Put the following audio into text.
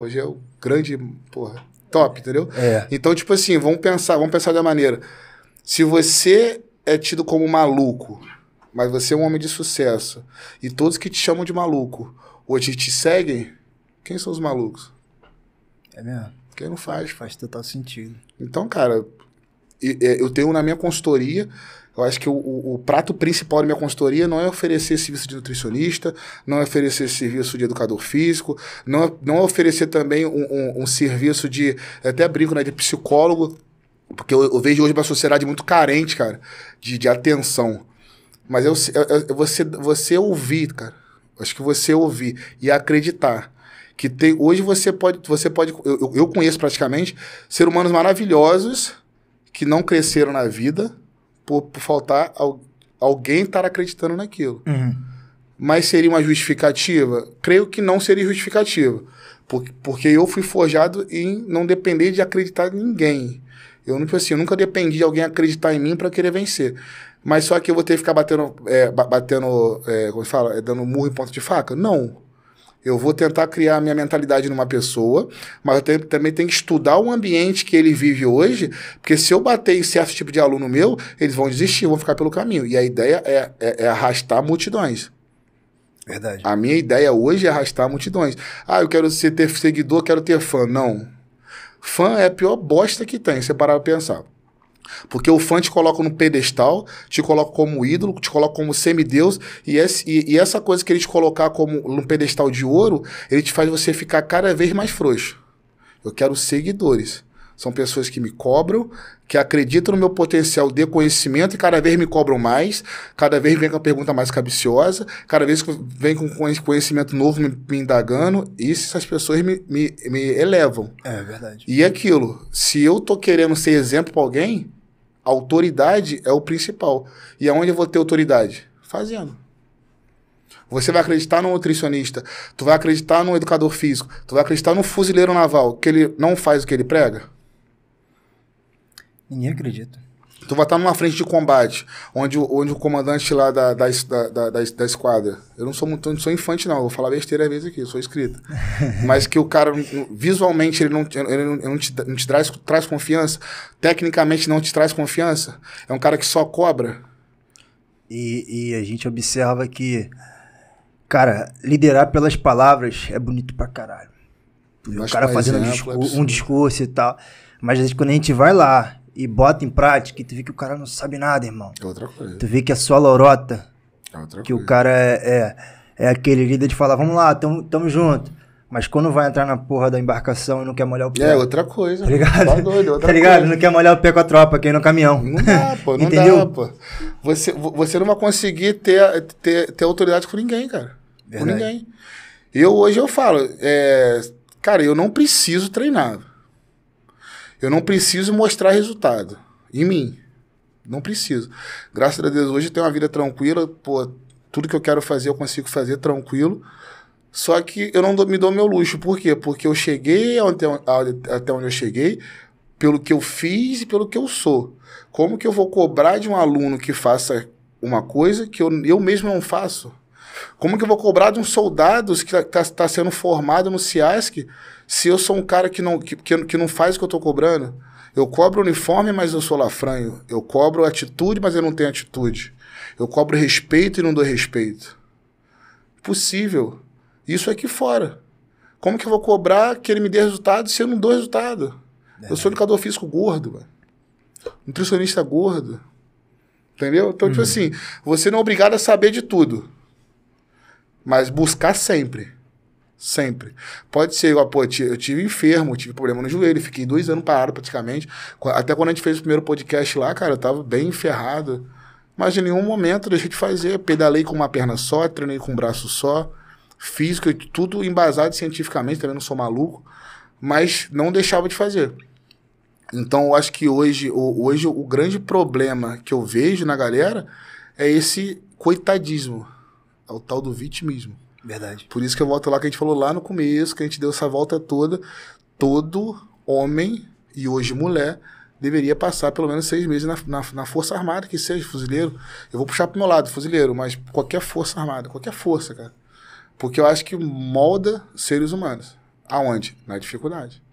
Hoje é o grande, porra, top, entendeu? É. Então, tipo assim, vamos pensar, vamos pensar da maneira. Se você é tido como maluco, mas você é um homem de sucesso, e todos que te chamam de maluco hoje te seguem, quem são os malucos? É mesmo? Quem não faz? Faz total sentido. Então, cara, é, eu tenho na minha consultoria eu acho que o, o, prato principal da minha consultoria não é oferecer serviço de nutricionista, não é oferecer serviço de educador físico, não é, não é oferecer também um, um, um, serviço de, até brinco, né, de psicólogo, porque eu, eu, vejo hoje uma sociedade muito carente, cara, de, de atenção. Mas eu, eu, você, você ouvir, cara, acho que você ouvir e acreditar que tem, hoje você pode, você pode eu, eu conheço praticamente, ser humanos maravilhosos que não cresceram na vida por, por faltar al, alguém estar acreditando naquilo. Uhum. Mas seria uma justificativa? Creio que não seria justificativa. Por, porque eu fui forjado em não depender de acreditar em ninguém. Eu, tipo assim, eu nunca dependi de alguém acreditar em mim para querer vencer. Mas só que eu vou ter que ficar batendo, é, batendo é, como se fala, é, dando murro em ponta de faca? Não. Eu vou tentar criar a minha mentalidade numa pessoa, mas eu tenho, também tenho que estudar o ambiente que ele vive hoje, porque se eu bater em certo tipo de aluno meu, eles vão desistir, vão ficar pelo caminho. E a ideia é, é, é arrastar multidões. Verdade. A minha ideia hoje é arrastar multidões. Ah, eu quero ser, ter seguidor, quero ter fã. Não. Fã é a pior bosta que tem, você parar pra pensar. Porque o fã te coloca no pedestal, te coloca como ídolo, te coloca como semideus, e, esse, e, e essa coisa que ele te colocar como no pedestal de ouro, ele te faz você ficar cada vez mais frouxo. Eu quero seguidores. São pessoas que me cobram, que acreditam no meu potencial de conhecimento e cada vez me cobram mais, cada vez vem com a pergunta mais cabiciosa, cada vez vem com conhecimento novo me, me indagando, e essas pessoas me, me, me elevam. É verdade. E é aquilo, se eu tô querendo ser exemplo para alguém, autoridade é o principal. E aonde eu vou ter autoridade? Fazendo. Você vai acreditar no nutricionista, tu vai acreditar no educador físico, tu vai acreditar no fuzileiro naval, que ele não faz o que ele prega? Ninguém acredita. Tu vai estar numa frente de combate, onde, onde o comandante lá da, da, da, da, esquadra. Eu não sou muito, não sou infante, não. Vou falar besteira às vezes aqui, sou escrita. Mas que o cara, visualmente, ele não, ele não, te, não te traz, traz confiança. Tecnicamente, não te traz confiança. É um cara que só cobra. E, e a gente observa que, cara, liderar pelas palavras é bonito pra caralho. O cara fazendo um discurso e tal. Mas quando a gente vai lá e bota em prática, e tu vê que o cara não sabe nada, irmão. É outra coisa. Tu vê que é só lorota. É outra que coisa. o cara é, é, é, aquele líder de falar, vamos lá, tamo, tamo junto. Mas quando vai entrar na porra da embarcação e não quer molhar o pé. É outra coisa. Tá ligado? Tá doido, é outra tá ligado? Coisa. Não quer molhar o pé com a tropa, quem no caminhão. Não dá, pô. Não Entendeu? dá, pô. Você, você não vai conseguir ter, ter, ter autoridade com ninguém, cara. Verdade. Com ninguém. Eu hoje eu falo, é, cara, eu não preciso treinar. Eu não preciso mostrar resultado em mim. Não preciso. Graças a Deus, hoje eu tenho uma vida tranquila, pô, tudo que eu quero fazer eu consigo fazer tranquilo. Só que eu não me dou meu luxo. Por quê? Porque eu cheguei até, até onde eu cheguei, pelo que eu fiz e pelo que eu sou. Como que eu vou cobrar de um aluno que faça uma coisa que eu, eu mesmo não faço? Como que eu vou cobrar de um soldado que está tá, tá sendo formado no CIASC se eu sou um cara que não, que, que não faz o que eu estou cobrando? Eu cobro uniforme, mas eu sou lafranho. Eu cobro atitude, mas eu não tenho atitude. Eu cobro respeito e não dou respeito. Possível. Isso aqui fora. Como que eu vou cobrar que ele me dê resultado se eu não dou resultado? É. Eu sou é. educador físico gordo, mano. nutricionista gordo. Entendeu? Então, tipo uhum. tipo assim, você não é obrigado a saber de tudo. Mas buscar sempre. Sempre. Pode ser, pô, eu tive enfermo, tive problema no joelho, fiquei dois anos parado praticamente. Até quando a gente fez o primeiro podcast lá, cara, eu tava bem ferrado. Mas em nenhum momento deixei de fazer. Pedalei com uma perna só, treinei com um braço só, físico, tudo embasado cientificamente, também não sou maluco, mas não deixava de fazer. Então eu acho que hoje, hoje o grande problema que eu vejo na galera é esse coitadismo é o tal do vitimismo. Verdade. Por isso que eu volto lá que a gente falou lá no começo, que a gente deu essa volta toda. Todo homem, e hoje mulher, deveria passar pelo menos seis meses na, na, na Força Armada, que seja fuzileiro. Eu vou puxar pro meu lado, fuzileiro, mas qualquer Força Armada, qualquer força, cara. Porque eu acho que molda seres humanos. Aonde? Na dificuldade.